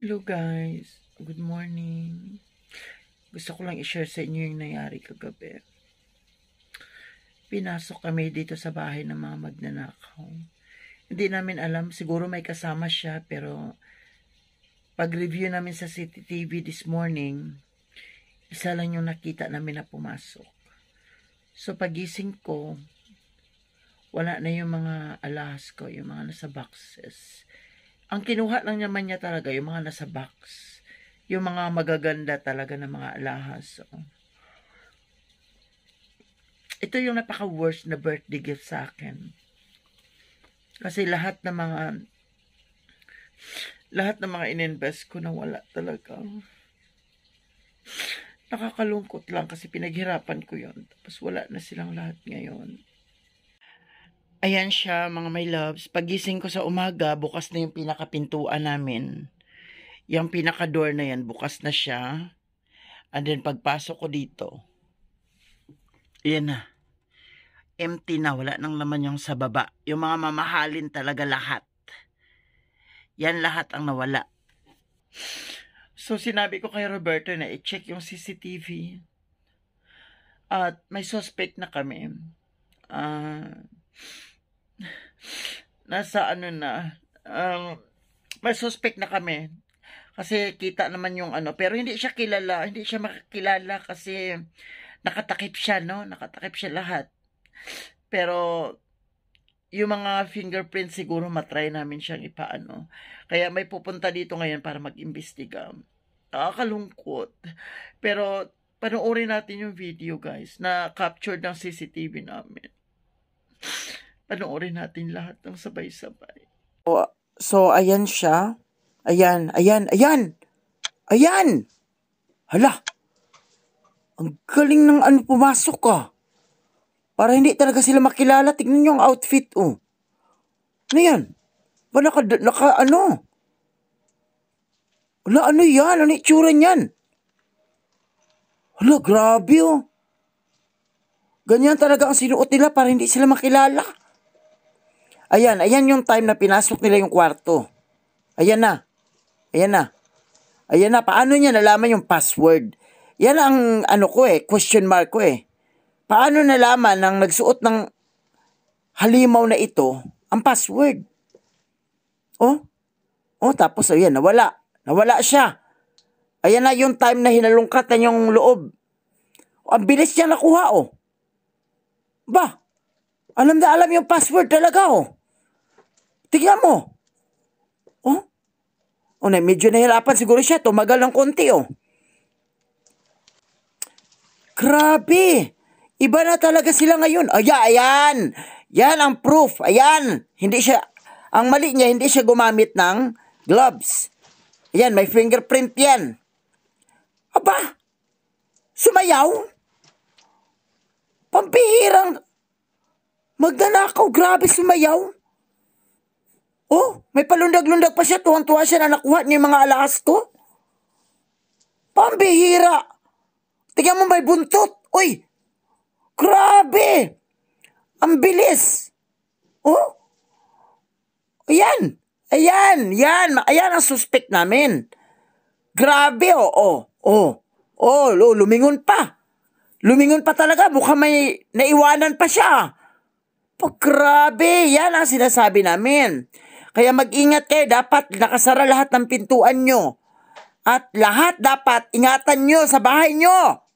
Hello guys, good morning. Gusto ko lang i-share sa inyo yung nangyari kagabi. Pinasok kami dito sa bahay ng mga magnanakaw. Hindi namin alam, siguro may kasama siya pero pag-review namin sa CCTV this morning, isa lang yung nakita namin na pumasok. So pagising ko, wala na yung mga alas ko, yung mga nasa boxes ang kinuha lang naman niya talaga yung mga nasa box. Yung mga magaganda talaga ng mga alahas. ito yung napaka-worst na birthday gift sa akin. Kasi lahat ng mga lahat ng mga ininvest ko na wala talaga. Nakakalungkot lang kasi pinaghirapan ko yon Tapos wala na silang lahat ngayon. Ayan siya mga my loves. Pagising ko sa umaga, bukas na yung pinakapintuan namin. Yung pinaka-door na yan, bukas na siya. And then pagpasok ko dito, ayan na. Empty na, wala nang laman yung sa baba. Yung mga mamahalin talaga lahat. Yan lahat ang nawala. So sinabi ko kay Roberto na i-check yung CCTV. At may suspect na kami. Ah... Uh, nasa ano na, um, may suspect na kami. Kasi kita naman yung ano, pero hindi siya kilala, hindi siya makakilala kasi nakatakip siya, no? Nakatakip siya lahat. Pero yung mga fingerprints siguro matry namin siyang ipaano. Kaya may pupunta dito ngayon para mag-imbestiga. Nakakalungkot. Pero panoorin natin yung video guys na captured ng CCTV namin panoorin natin lahat ng sabay-sabay. O, so, ayan siya. Ayan, ayan, ayan! Ayan! Hala! Ang galing ng ano pumasok ah. Para hindi talaga sila makilala. Tignan niyo ang outfit oh. Ano yan? Ba naka, naka ano? Wala ano yan? Ano itsura niyan? Hala, grabe oh. Ganyan talaga ang sinuot nila para hindi sila makilala. Ayan, ayan yung time na pinasok nila yung kwarto. Ayan na. Ayan na. Ayan na. Paano niya nalaman yung password? Yan ang ano ko eh, question mark ko eh. Paano nalaman ng nagsuot ng halimaw na ito ang password? Oh? Oh, tapos ayan, nawala. Nawala siya. Ayan na yung time na hinalungkatan yung loob. ang bilis niya nakuha oh. Ba, alam na alam yung password talaga oh. Tignan mo. Oh? O oh, na, medyo nahirapan siguro siya. Tumagal ng konti, oh. Grabe! Iba na talaga sila ngayon. Oh, Aya, ayan! Yan ang proof. Ayan! Hindi siya, ang mali niya, hindi siya gumamit ng gloves. Ayan, may fingerprint yan. Aba! Sumayaw? Pampihirang magnanakaw. Grabe, sumayaw. May palundag-lundag pa siya, tuwang-tuwa siya na nakuha niya mga alaas ko. Pambihira! Tignan mo may buntot! Uy! Grabe! Ang bilis! Oh! Ayan! Ayan! Yan! Ayan ang suspect namin. Grabe, oo. Oh, oh, oh, oh, lumingon pa. Lumingon pa talaga. Mukha may naiwanan pa siya. Pag grabe, yan ang sinasabi namin. Kaya mag-ingat kayo, dapat nakasara lahat ng pintuan nyo. At lahat dapat ingatan nyo sa bahay nyo.